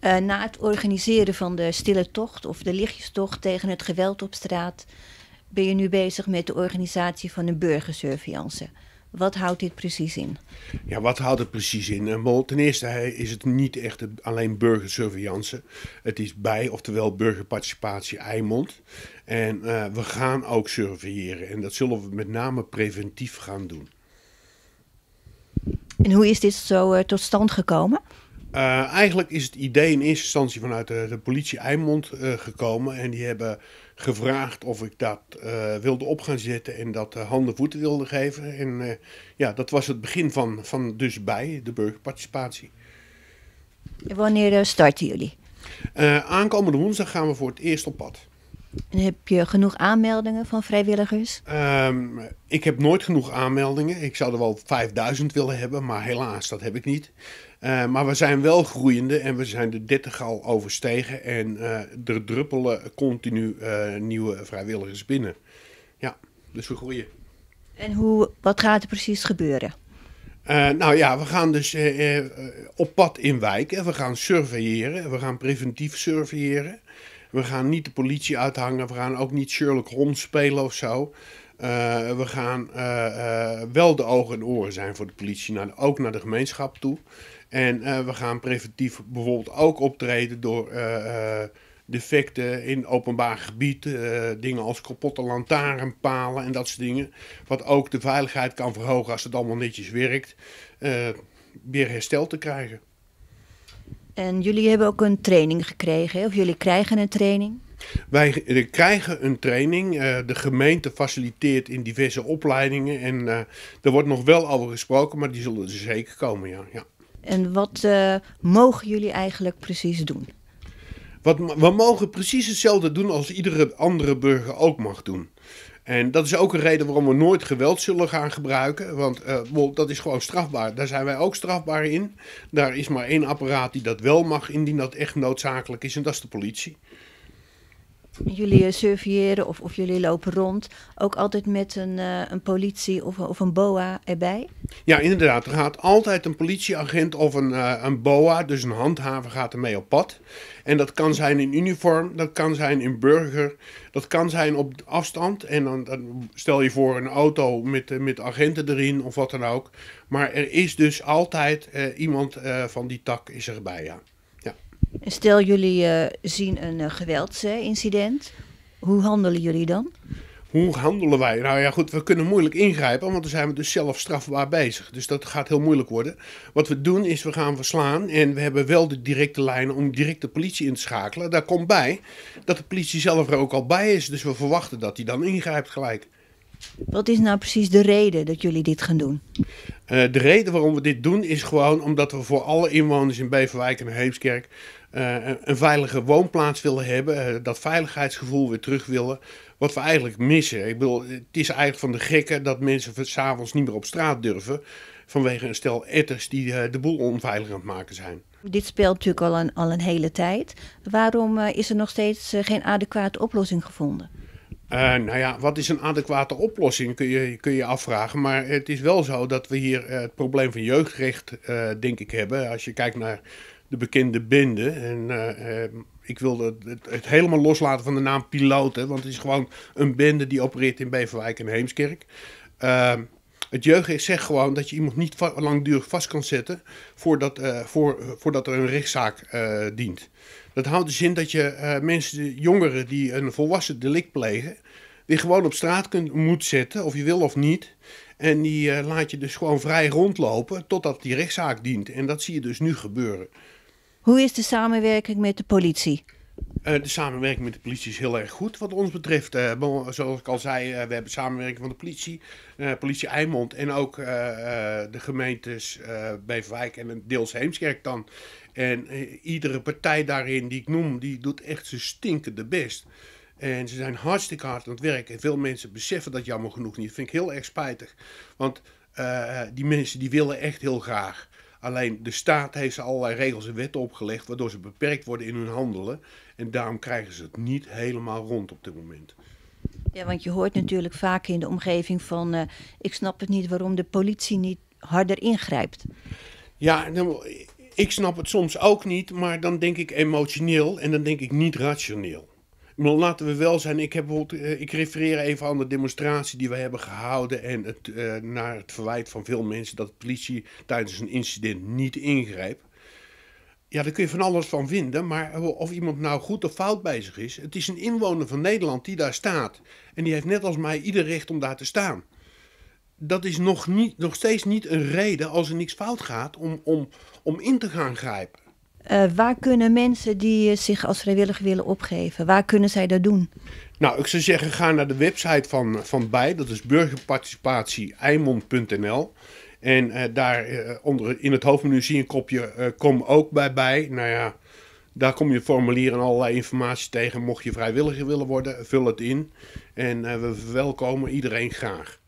Eh, na het organiseren van de stille tocht of de lichtjestocht tegen het geweld op straat ben je nu bezig met de organisatie van een burgersurveillance. Wat houdt dit precies in? Ja, wat houdt het precies in? Eh, ten eerste is het niet echt alleen burgersurveillance. Het is bij, oftewel burgerparticipatie Eimond. En eh, we gaan ook surveilleren. En dat zullen we met name preventief gaan doen. En hoe is dit zo tot stand gekomen? Eh, eigenlijk is het idee in eerste instantie vanuit de, de politie Eimond eh, gekomen. En die hebben gevraagd of ik dat eh, wilde op gaan zetten en dat handen voeten wilde geven. En ja, dat was het begin van, van dus bij de burgerparticipatie. Wanneer starten jullie? aankomende woensdag gaan we voor het eerst op pad. En heb je genoeg aanmeldingen van vrijwilligers? Ehm, ik heb nooit genoeg aanmeldingen. Ik zou er wel 5000 willen hebben, maar helaas, dat heb ik niet. Eh, maar we zijn wel groeiende en we zijn de 30 al overstegen. En eh, er druppelen continu eh, nieuwe vrijwilligers binnen. Ja, dus we groeien. En hoe, wat gaat er precies gebeuren? nou ja, we gaan dus op pad in wijken. We gaan surveilleren. We gaan preventief surveilleren. We gaan niet de politie uithangen. We gaan ook niet Sherlock Holmes spelen of zo. Eh, we gaan eh, eh, wel de ogen en oren zijn voor de politie, naar ook naar de gemeenschap toe. En we gaan preventief bijvoorbeeld ook optreden door defecten in openbaar gebied, dingen als kapotte lantaarnpalen en dat soort dingen. Wat ook de veiligheid kan verhogen als het allemaal netjes werkt, weer hersteld te krijgen. En jullie hebben ook een training gekregen, of jullie krijgen een training? Wij eh, krijgen een training. Eh, de gemeente faciliteert in diverse opleidingen. En eh, er wordt nog wel over gesproken, maar die zullen er zeker komen, ja. ja. En wat mogen jullie eigenlijk precies doen? Wat, we mogen precies hetzelfde doen als iedere andere burger ook mag doen. En dat is ook een reden waarom we nooit geweld zullen gaan gebruiken. Want eh, dat is gewoon strafbaar. Daar zijn wij ook strafbaar in. Daar is maar één apparaat die dat wel mag, indien dat echt noodzakelijk is. En dat is de politie jullie eh, surveilleren of, of jullie lopen rond, ook altijd met een, eh, een politie of, of een boa erbij? Ja, inderdaad. Er gaat altijd een politieagent of een, eh, een boa, dus een handhaver, gaat ermee op pad. En dat kan zijn in uniform, dat kan zijn in burger, dat kan zijn op afstand. En dan, stel je voor een auto met, met agenten erin of wat dan ook. Maar er is dus altijd iemand van die tak is erbij, ja stel jullie eh, zien een uh, eh, geweldsincident, hoe handelen jullie dan? Hoe handelen wij? Nou ja, goed, we kunnen moeilijk ingrijpen, want dan zijn we dus zelf strafbaar bezig. Dus dat gaat heel moeilijk worden. Wat we doen is, we gaan verslaan en we hebben wel de directe lijnen om direct de politie in te schakelen. Daar komt bij dat de politie zelf er ook al bij is, dus we verwachten dat hij dan ingrijpt gelijk. Wat is nou precies de reden dat jullie dit gaan doen? Eh, de reden waarom we dit doen is gewoon omdat we voor alle inwoners in Beverwijk en Heemskerk eh, een veilige woonplaats willen hebben, eh, dat veiligheidsgevoel weer terug willen, wat we eigenlijk missen. Ik bedoel, het is eigenlijk van de gekken dat mensen s'avonds niet meer op straat durven vanwege een stel etters die eh, de boel onveilig aan het maken zijn. Dit speelt natuurlijk al een, al een hele tijd. Waarom is er nog steeds geen adequate oplossing gevonden? nou ja, wat is een adequate oplossing, kun je kun je afvragen. Maar het is wel zo dat we hier het probleem van jeugdrecht, denk ik, hebben. Als je kijkt naar de bekende bende. En eh, eh, ik wilde het, het, helemaal loslaten van de naam piloten, want het is gewoon een bende die opereert in Beverwijk en Heemskerk. Ehm, het jeugd zegt gewoon dat je iemand niet langdurig vast kan zetten voordat, eh, voor, voordat er een rechtszaak dient. Dat houdt dus in dat je mensen, jongeren die een volwassen delict plegen, die gewoon op straat kunt, moet zetten, of je wil of niet. En die laat je dus gewoon vrij rondlopen totdat die rechtszaak dient. En dat zie je dus nu gebeuren. Hoe is de samenwerking met de politie? Eh, de samenwerking met de politie is heel erg goed wat ons betreft. Eh, zoals ik al zei, eh, we hebben samenwerking van de politie, politie Eimond en ook de gemeentes Beverwijk en deels Heemskerk dan. En iedere partij daarin die ik noem, die doet echt zijn stinkende best. En ze zijn hartstikke hard aan het werken. En veel mensen beseffen dat jammer genoeg niet. Dat vind ik heel erg spijtig. Want die mensen die willen echt heel graag. Alleen de staat heeft ze allerlei regels en wetten opgelegd, waardoor ze beperkt worden in hun handelen. En daarom krijgen ze het niet helemaal rond op dit moment. Ja, want je hoort natuurlijk vaak in de omgeving van, eh, ik snap het niet waarom de politie niet harder ingrijpt. Ja, nou, ik snap het soms ook niet, maar dan denk ik emotioneel en dan denk ik niet rationeel. Maar laten we wel zijn, ik, heb eh, ik refereer even aan de demonstratie die we hebben gehouden. En het, eh, naar het verwijt van veel mensen dat de politie tijdens een incident niet ingrijpt. Ja, daar kun je van alles van vinden, maar of iemand nou goed of fout bezig is. Het is een inwoner van Nederland die daar staat. En die heeft net als mij ieder recht om daar te staan. Dat is nog, niet, nog steeds niet een reden als er niks fout gaat om, om, om in te gaan grijpen. Eh, waar kunnen mensen die zich als vrijwilliger willen opgeven, waar kunnen zij dat doen? Nou, ik zou zeggen, ga naar de website van, van bij, dat is burgerparticipatieijmond.nl, En eh, daar eh, onder, in het hoofdmenu zie je een kopje kom ook bij bij. Nou ja, daar kom je formulieren en allerlei informatie tegen. Mocht je vrijwilliger willen worden, vul het in. En we verwelkomen iedereen graag.